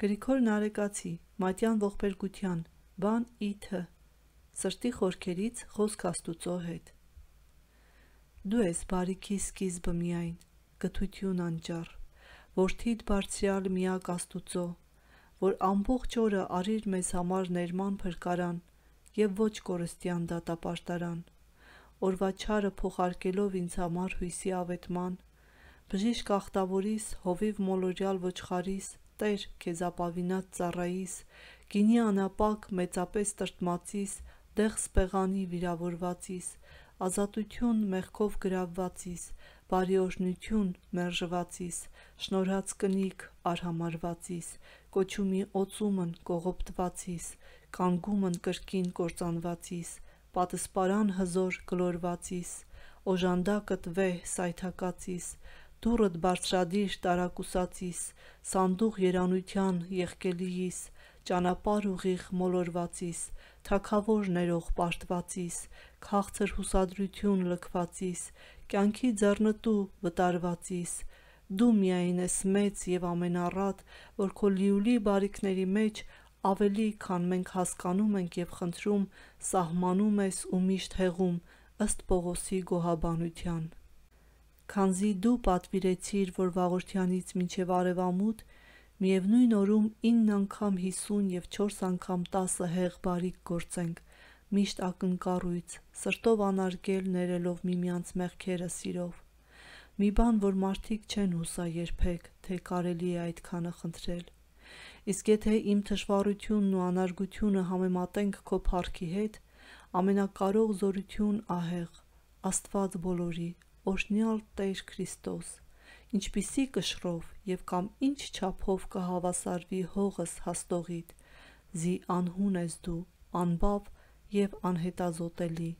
Գրիգոր Նարեկացի, Մատյան ողբերգության, բան իթը, սրտի խորքերից խոսք աստուծո հետ։ Դու ես բարիքի սկիզբը միայն, գթություն անճար, որդիդ բարձրյալ միակ աստուծո, որ ամբողջ օրը արիր մեզ համար ներման փրկարան եւ ոչ կորստյան դատապարտարան, օրվա չարը փոխարկելով ինձ համար հույսի ավետման, բժիշկ ախտավորիս, հովիվ մոլորյալ ոչխարիս, Տեր, քեզ ապավինած ծառայիս, գինի անապակ մեծապես տրտմացիս, դեղս պեղանի վիրավորվածիս, ազատություն մեղքով գրավվածիս, բարիօրնություն մերժվածիս, շնորհած կնիկ արհամարվածիս, կոչումի օծումն կողոպտվածիս, կանգումն կրկին կործանվածիս, պատսպարան հզոր գլորվածիս, օժանդակդ վե սայթակացիս, դուրդ բարձրադիր տարակուսացիս, սանդուղ երանության եղկելիիս, ճանապար ուղիղ մոլորվածիս, թակավոր ներող պաշտվածիս, քաղցր հուսադրություն լքվածիս, կյանքի ձեռնտու վտարվածիս, դու միայն ես մեծ եւ ամենառատ, որ քո լիուլի բարիքների մեջ ավելի քան մենք հասկանում ենք եւ խնդրում, սահմանում ես ու միշտ հեղում ըստ Պողոսի գոհաբանության քանզի դու պատվիրեցիր, որ վաղորդյանից մինչև արևամուտ միևնույն օրում 9 անգամ 50 եւ 4 անգամ 10 հեղ բարիք գործենք, միշտ ակնկառույց, սրտով անարգել ներելով միմյանց մեղքերը սիրով։ Մի բան, որ մարդիկ չեն հուսա երբեք, թե կարելի է այդքանը խնդրել։ Իսկ եթե իմ թշվառությունն ու անարգությունը համեմատենք քո փառքի հետ, ամենակարող զորություն ահեղ, Աստված բոլորի օրհնյալ Տեր Քրիստոս, ինչպիսի կշռով եւ կամ ինչ չափով կհավասարվի հողս հաստողիդ, զի անհուն ես դու, անբավ եւ անհետազոտելի։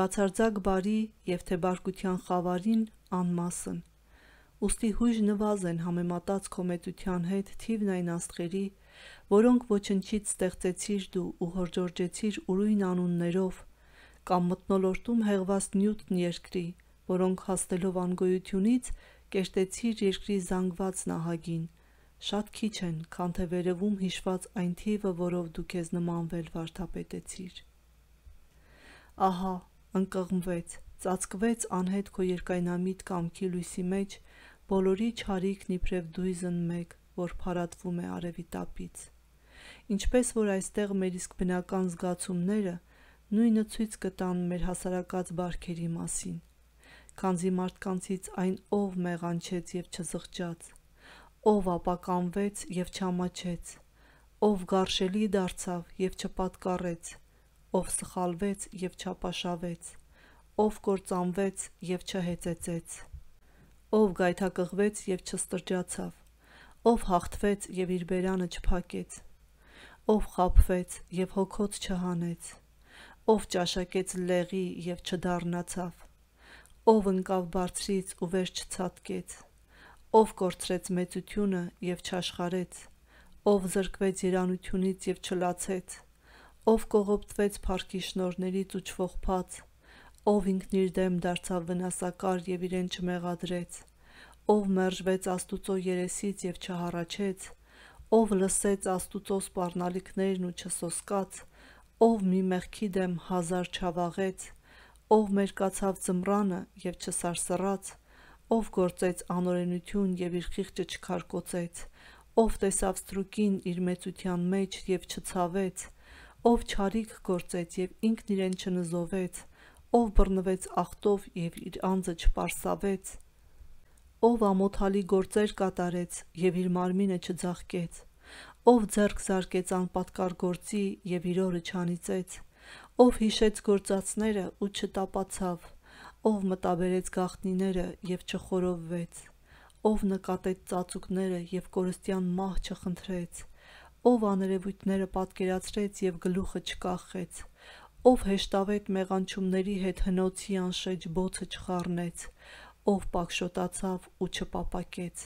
Բացարձակ բարի եւ թե բարկության խավարին անմասն։ Ոստի հույժ նվազեն համեմատած կոմետության հետ թիվն այն աստղերի, որոնք ոչնչից ստեղծեցիր դու ու հորժորջեցիր ուրույն անուններով, կամ մտնոլորտում հեղված նյութն երկրի, որոնք հաստելով անգոյությունից կերտեցիր երկրի զանգված նահագին։ Շատ քիչ են, քան թե վերևում հիշված այն թիվը, որով դու քեզ նմանվել վարդապետեցիր։ Ահա, ընկղմվեց, ծածկվեց անհետ քո երկայնամիտ կամքի լույսի մեջ բոլորի ճարիքն իբրև դույզն մեկ, որ փարատվում է արևի տապից։ Ինչպես որ այստեղ մեր իսկ բնական զգացումները նույնը ցույց կտան մեր հասարակած բարքերի մասին։ Կանզի մարդկանցից այն ով մեղանչեց եւ չզղջաց, ով ապականվեց եւ չամաչեց, ով գարշելի դարձավ եւ չպատկառեց, ով սխալվեց եւ չապաշավեց, ով կործանվեց եւ չհեծեցեց, ով գայթակղվեց եւ չստրջացավ, ով հաղթվեց եւ իր բերանը չփակեց, ով խապվեց եւ հոգոց չհանեց, ով ճաշակեց լեղի եւ չդառնացավ, ով ընկավ բարձրից ու վեր չցածկեց, ով կորցրեց մեծությունը եւ չաշխարեց, ով զրկվեց երանությունից եւ չլացեց, ով կողոպտվեց փառքի շնորներից ու չվողփաց, ով ինքն իր դեմ դարձավ վնասակար եւ իրեն չմեղադրեց, ով մերժվեց Աստուծո երեսից եւ չհառաչեց, ով լսեց Աստուծո սпарնալիքներն ու չսոսկաց, ով մի մեղքի դեմ հազար չավաղեց, ով մերկացավ զմրանը եւ չսարսռաց, ով գործեց անօրենություն եւ իր խիղճը չքարկոծեց, ով տեսավ ստրուկին իր մեծության մեջ եւ չցավեց, ով ճարիք գործեց եւ ինքն իրեն չնզովեց, ով բռնվեց ախտով եւ իր անձը չպարսավեց, ով ամոթալի գործեր կատարեց եւ իր մարմինը չձախկեց, ով ձեռք զարկեց անպատկար գործի եւ իր օրը չանիծեց, ով հիշեց գործածները ու չտապացավ, ով մտաբերեց գախտնիները եւ չխորովվեց, ով նկատեց ծածուկները եւ կորստյան մահ չխնդրեց, ով աներևույթները պատկերացրեց եւ գլուխը չկախեց, ով հեշտավետ մեղանչումների հետ հնոցի անշեջ բոցը չխառնեց, ով պակշոտացավ ու չպապակեց,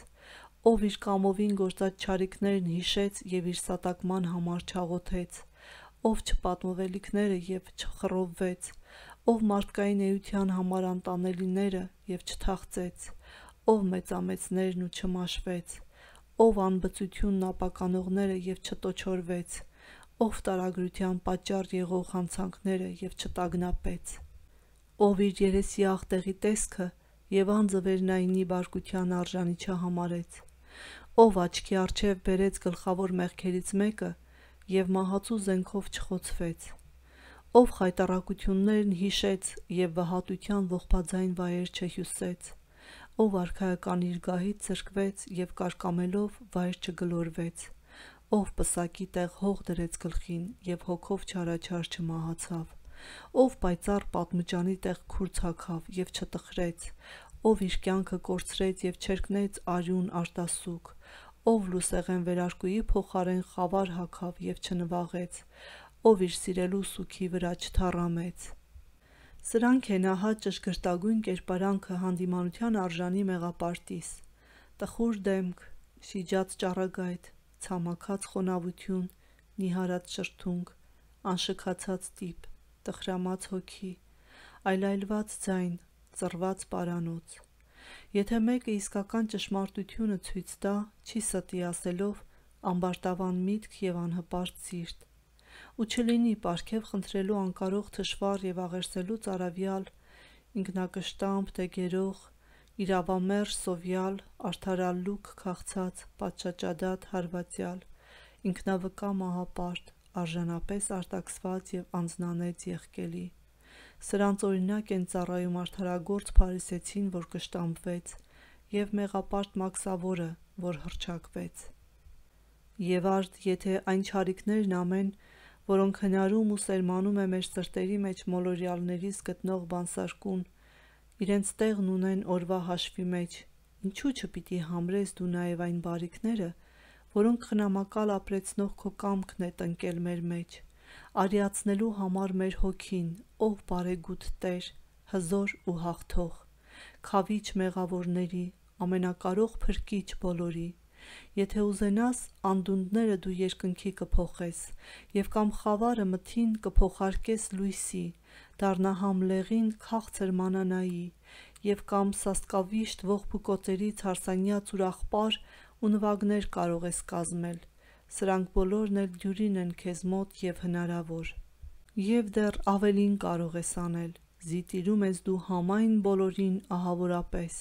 ով իր կամովին գործած ճարիքներն հիշեց եւ իր սատակման համար չաղոթեց, ով չպատմվելիքները եւ չխռովվեց, ով մարդկային էության համար անտանելիները եւ չթաղծեց, ով մեծամեծներն ու չմաշվեց, ով անբծությունն ապականողները եւ չտոչորվեց, ով տարագրության պատճառ եղող հանցանքները եւ չտագնապեց, ով իր երեսի աղտեղի տեսքը եւ անձը վերնայինի բարգության արժանի չհամարեց, ով աչքի արջև բերեց գլխավոր մեղքերից մեկը եւ մահացու զենքով չխոցվեց։ Ով խայտարակություններն հիշեց եւ վհատության ողբաձայն վայր չհյուսեց։ Ով արքայական իր գահից ցրկվեց եւ կարկամելով վայր չգլորվեց։ Ով պսակի տեղ հող դրեց գլխին եւ հոգով չարաչար չմահացավ։ Ով պայծառ պատմճանի տեղ քուրց հակավ եւ չտխրեց։ Ով իր կյանքը կորցրեց եւ չերկնեց արյուն արտասուք ով լուսեղեն վերարկուի փոխարեն խավար հակավ եւ չնվաղեց, ով իր սիրելու սուքի վրա չթարամեց։ Սրանք են ահա ճշգրտագույն կերպարանքը հանդիմանության արժանի մեղապարտիս։ Տխուր դեմք, շիջած ճառագայթ, ցամաքած խոնավություն, նիհարած շրթունք, անշքացած տիպ, տխրամած հոգի, այլայլված ձայն, ծռված պարանոց Եթե մեկը իսկական ճշմարտությունը ցույց տա, չի ստի ասելով ամբարտավան միտք եւ անհպարտ սիրտ, ու չլինի ապարքև խնդրելու անկարող թշվառ եւ աղերսելու ծարավյալ, ինքնակշտամբ դեգերող, իրավամերժ սովյալ, արդարալուք քաղցած, պատշաճադատ հարվածյալ, ինքնավկա մահապարտ, արժանապես արտաքսված եւ անznանեց եղկելի Սրանց օրինակ են ծառայում արդարագործ Փարիսեցին, որ կշտամբվեց, եւ մեղապարտ Մաքսավորը, որ հրճակվեց։ Եվ արդ, եթե այն ճարիքներն ամեն, որոնք հնարում ու սերմանում է մեր սրտերի մեջ մոլորյալներից գտնող բանսարկուն, իրենց տեղն ունեն օրվա հաշվի մեջ, ինչու չպիտի համրես դու նաև այն բարիքները, որոնք խնամակալ ապրեցնող քո կամքն է տնկել մեր մեջ արիացնելու համար մեր հոգին, ով բարեգութ Տեր, հզոր ու հաղթող, խավիչ մեղավորների, ամենակարող փրկիչ բոլորի, Եթե ուզենաս, անդունդները դու երկնքի կփոխես, եւ կամ խավարը մթին կփոխարկես լույսի, դառնահամ լեղին քաղցր մանանայի, եւ կամ սաստկավիշտ ողբուկոծերի ցարսանյաց ուրախ պար ու նվագներ կարող ես կազմել սրանք բոլորն էլ դյուրին են քեզ մոտ եւ հնարավոր։ Եվ դեռ ավելին կարող ես անել։ Զիտիրում ես դու համայն բոլորին ահավորապես։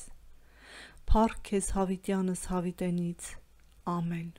Փառք քեզ հավիտյանս հավիտենից։ Ամեն։